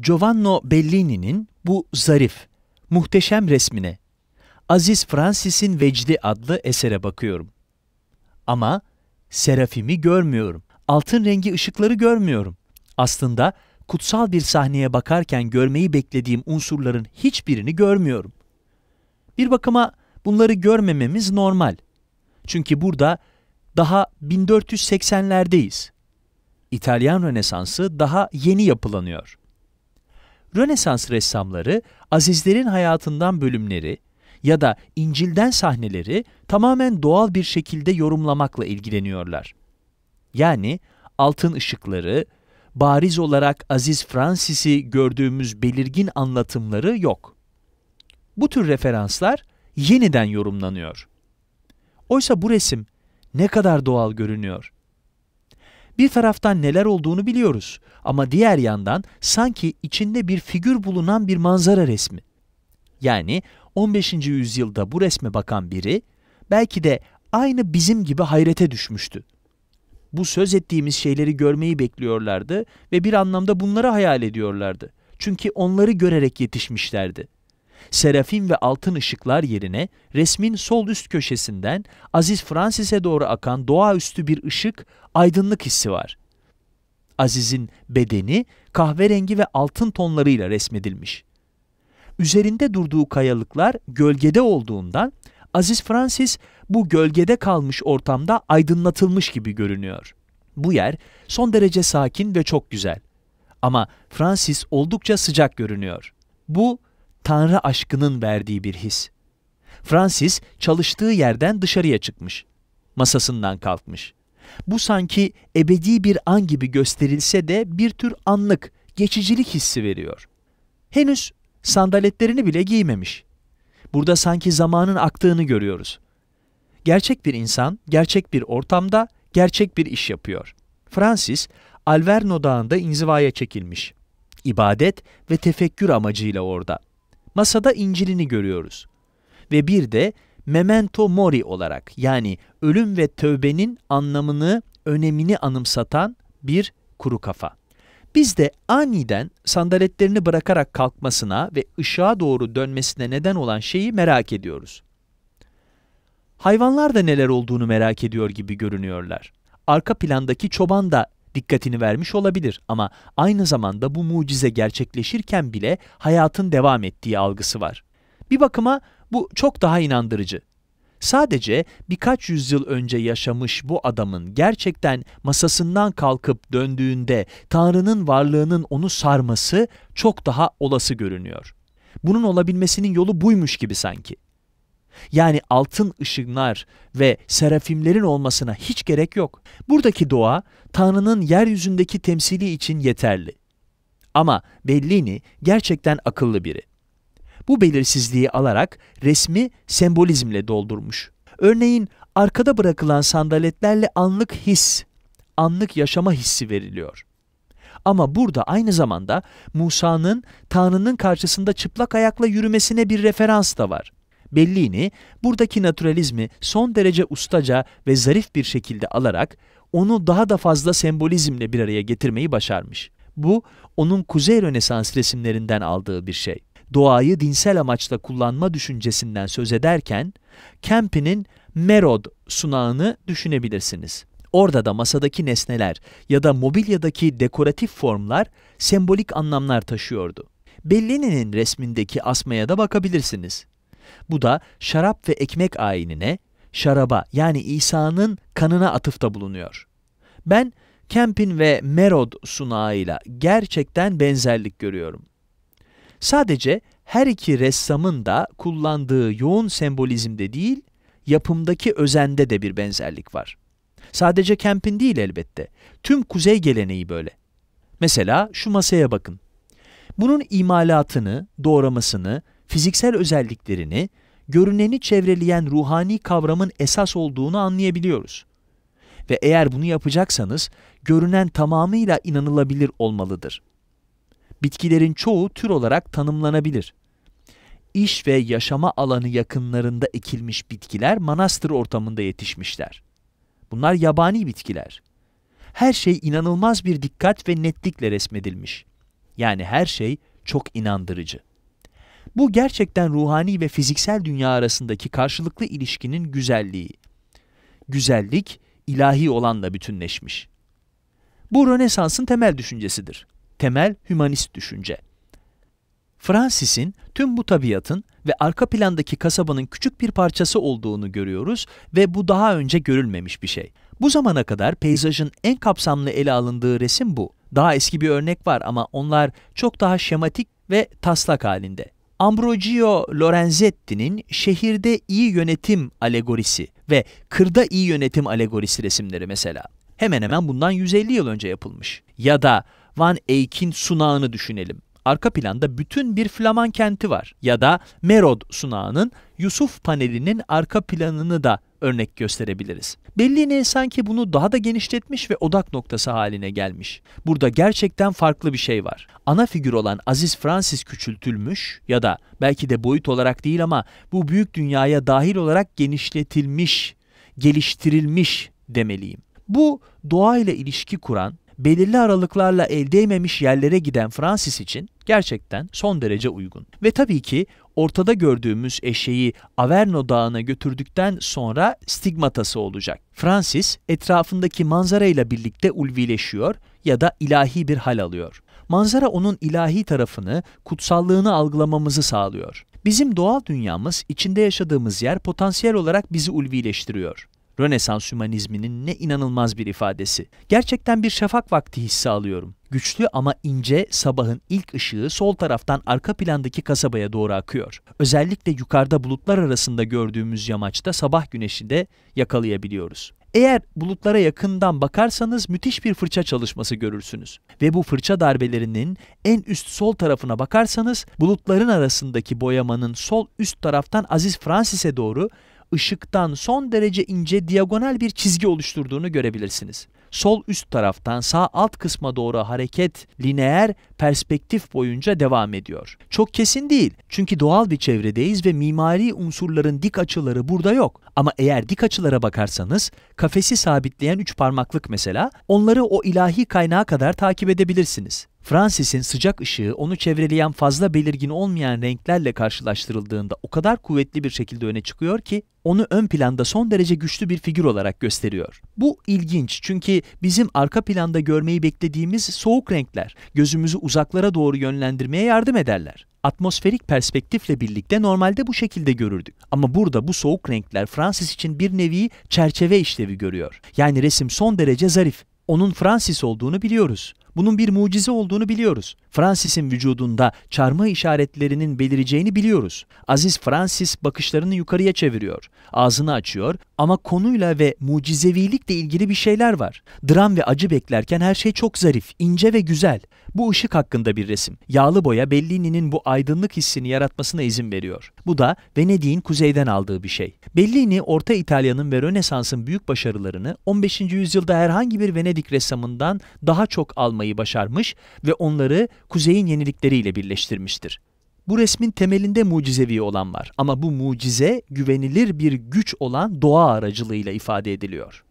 Giovanni Bellini'nin bu zarif, muhteşem resmine, Aziz Francis'in Vecdi adlı esere bakıyorum. Ama Serafim'i görmüyorum. Altın rengi ışıkları görmüyorum. Aslında kutsal bir sahneye bakarken görmeyi beklediğim unsurların hiçbirini görmüyorum. Bir bakıma bunları görmememiz normal. Çünkü burada daha 1480'lerdeyiz. İtalyan Rönesansı daha yeni yapılanıyor. Rönesans ressamları Azizlerin hayatından bölümleri ya da İncil'den sahneleri tamamen doğal bir şekilde yorumlamakla ilgileniyorlar. Yani altın ışıkları, bariz olarak Aziz Francis'i gördüğümüz belirgin anlatımları yok. Bu tür referanslar yeniden yorumlanıyor. Oysa bu resim ne kadar doğal görünüyor. Bir taraftan neler olduğunu biliyoruz. Ama diğer yandan sanki içinde bir figür bulunan bir manzara resmi. Yani 15. yüzyılda bu resme bakan biri belki de aynı bizim gibi hayrete düşmüştü. Bu söz ettiğimiz şeyleri görmeyi bekliyorlardı ve bir anlamda bunları hayal ediyorlardı. Çünkü onları görerek yetişmişlerdi. Serafin ve altın ışıklar yerine resmin sol üst köşesinden Aziz Francis'e doğru akan doğaüstü bir ışık, aydınlık hissi var. Aziz'in bedeni kahverengi ve altın tonlarıyla resmedilmiş. Üzerinde durduğu kayalıklar gölgede olduğundan Aziz Francis bu gölgede kalmış ortamda aydınlatılmış gibi görünüyor. Bu yer son derece sakin ve çok güzel. Ama Francis oldukça sıcak görünüyor. Bu Tanrı aşkının verdiği bir his. Francis çalıştığı yerden dışarıya çıkmış. Masasından kalkmış. Bu sanki ebedi bir an gibi gösterilse de bir tür anlık, geçicilik hissi veriyor. Henüz sandaletlerini bile giymemiş. Burada sanki zamanın aktığını görüyoruz. Gerçek bir insan, gerçek bir ortamda, gerçek bir iş yapıyor. Francis, Alverno Dağı'nda inzivaya çekilmiş. İbadet ve tefekkür amacıyla orada. Masada İncil'ini görüyoruz. Ve bir de memento mori olarak yani ölüm ve tövbenin anlamını, önemini anımsatan bir kuru kafa. Biz de aniden sandaletlerini bırakarak kalkmasına ve ışığa doğru dönmesine neden olan şeyi merak ediyoruz. Hayvanlar da neler olduğunu merak ediyor gibi görünüyorlar. Arka plandaki çoban da dikkatini vermiş olabilir ama aynı zamanda bu mucize gerçekleşirken bile hayatın devam ettiği algısı var. Bir bakıma bu çok daha inandırıcı. Sadece birkaç yüzyıl önce yaşamış bu adamın gerçekten masasından kalkıp döndüğünde Tanrı'nın varlığının onu sarması çok daha olası görünüyor. Bunun olabilmesinin yolu buymuş gibi sanki. Yani altın ışınlar ve serafimlerin olmasına hiç gerek yok. Buradaki doğa Tanrı'nın yeryüzündeki temsili için yeterli. Ama Bellini gerçekten akıllı biri bu belirsizliği alarak resmi sembolizmle doldurmuş. Örneğin arkada bırakılan sandaletlerle anlık his, anlık yaşama hissi veriliyor. Ama burada aynı zamanda Musa'nın Tanrı'nın karşısında çıplak ayakla yürümesine bir referans da var. Bellini buradaki naturalizmi son derece ustaca ve zarif bir şekilde alarak onu daha da fazla sembolizmle bir araya getirmeyi başarmış. Bu onun Kuzey Rönesans resimlerinden aldığı bir şey doğayı dinsel amaçla kullanma düşüncesinden söz ederken, Kempin'in Merod sunağını düşünebilirsiniz. Orada da masadaki nesneler ya da mobilyadaki dekoratif formlar sembolik anlamlar taşıyordu. Bellini'nin resmindeki asmaya da bakabilirsiniz. Bu da şarap ve ekmek ayinine, şaraba yani İsa'nın kanına atıfta bulunuyor. Ben Kempin ve Merod sunağıyla gerçekten benzerlik görüyorum. Sadece her iki ressamın da kullandığı yoğun sembolizmde değil, yapımdaki özende de bir benzerlik var. Sadece Kemp'in değil elbette. Tüm kuzey geleneği böyle. Mesela şu masaya bakın. Bunun imalatını, doğramasını, fiziksel özelliklerini, görüneni çevreleyen ruhani kavramın esas olduğunu anlayabiliyoruz. Ve eğer bunu yapacaksanız, görünen tamamıyla inanılabilir olmalıdır.'' Bitkilerin çoğu tür olarak tanımlanabilir. İş ve yaşama alanı yakınlarında ekilmiş bitkiler manastır ortamında yetişmişler. Bunlar yabani bitkiler. Her şey inanılmaz bir dikkat ve netlikle resmedilmiş. Yani her şey çok inandırıcı. Bu gerçekten ruhani ve fiziksel dünya arasındaki karşılıklı ilişkinin güzelliği. Güzellik ilahi olanla bütünleşmiş. Bu Rönesans'ın temel düşüncesidir temel hümanist düşünce. Francis'in tüm bu tabiatın ve arka plandaki kasabanın küçük bir parçası olduğunu görüyoruz ve bu daha önce görülmemiş bir şey. Bu zamana kadar peyzajın en kapsamlı ele alındığı resim bu. Daha eski bir örnek var ama onlar çok daha şematik ve taslak halinde. Ambrogio Lorenzetti'nin şehirde iyi yönetim alegorisi ve kırda iyi yönetim alegorisi resimleri mesela. Hemen hemen bundan 150 yıl önce yapılmış. Ya da Van Eyck'in sunağını düşünelim. Arka planda bütün bir Flaman kenti var ya da Merod sunağının Yusuf panelinin arka planını da örnek gösterebiliriz. Bellini sanki bunu daha da genişletmiş ve odak noktası haline gelmiş. Burada gerçekten farklı bir şey var. Ana figür olan Aziz Francis küçültülmüş ya da belki de boyut olarak değil ama bu büyük dünyaya dahil olarak genişletilmiş, geliştirilmiş demeliyim. Bu doğayla ilişki kuran, belirli aralıklarla elde ememiş yerlere giden Francis için gerçekten son derece uygun. Ve tabii ki ortada gördüğümüz eşeği Averno Dağı'na götürdükten sonra stigmatası olacak. Francis etrafındaki manzarayla birlikte ulvileşiyor ya da ilahi bir hal alıyor. Manzara onun ilahi tarafını, kutsallığını algılamamızı sağlıyor. Bizim doğal dünyamız, içinde yaşadığımız yer potansiyel olarak bizi ulvileştiriyor. Rönesans hümanizminin ne inanılmaz bir ifadesi. Gerçekten bir şafak vakti hissi alıyorum. Güçlü ama ince sabahın ilk ışığı sol taraftan arka plandaki kasabaya doğru akıyor. Özellikle yukarıda bulutlar arasında gördüğümüz yamaçta sabah güneşi de yakalayabiliyoruz. Eğer bulutlara yakından bakarsanız müthiş bir fırça çalışması görürsünüz. Ve bu fırça darbelerinin en üst sol tarafına bakarsanız bulutların arasındaki boyamanın sol üst taraftan Aziz Francis'e doğru ışıktan son derece ince diagonal bir çizgi oluşturduğunu görebilirsiniz. Sol üst taraftan sağ alt kısma doğru hareket lineer perspektif boyunca devam ediyor. Çok kesin değil çünkü doğal bir çevredeyiz ve mimari unsurların dik açıları burada yok. Ama eğer dik açılara bakarsanız kafesi sabitleyen üç parmaklık mesela onları o ilahi kaynağa kadar takip edebilirsiniz. Francis'in sıcak ışığı onu çevreleyen fazla belirgin olmayan renklerle karşılaştırıldığında o kadar kuvvetli bir şekilde öne çıkıyor ki onu ön planda son derece güçlü bir figür olarak gösteriyor. Bu ilginç çünkü bizim arka planda görmeyi beklediğimiz soğuk renkler gözümüzü uzaklara doğru yönlendirmeye yardım ederler. Atmosferik perspektifle birlikte normalde bu şekilde görürdük. Ama burada bu soğuk renkler Francis için bir nevi çerçeve işlevi görüyor. Yani resim son derece zarif. Onun Francis olduğunu biliyoruz bunun bir mucize olduğunu biliyoruz. Francis'in vücudunda çarmıh işaretlerinin belireceğini biliyoruz. Aziz Francis bakışlarını yukarıya çeviriyor, ağzını açıyor ama konuyla ve mucizevilikle ilgili bir şeyler var. Dram ve acı beklerken her şey çok zarif, ince ve güzel. Bu ışık hakkında bir resim. Yağlı boya Bellini'nin bu aydınlık hissini yaratmasına izin veriyor. Bu da Venedik'in kuzeyden aldığı bir şey. Bellini, Orta İtalya'nın ve Rönesans'ın büyük başarılarını 15. yüzyılda herhangi bir Venedik ressamından daha çok almayı başarmış ve onları kuzeyin yenilikleriyle birleştirmiştir. Bu resmin temelinde mucizevi olan var ama bu mucize güvenilir bir güç olan doğa aracılığıyla ifade ediliyor.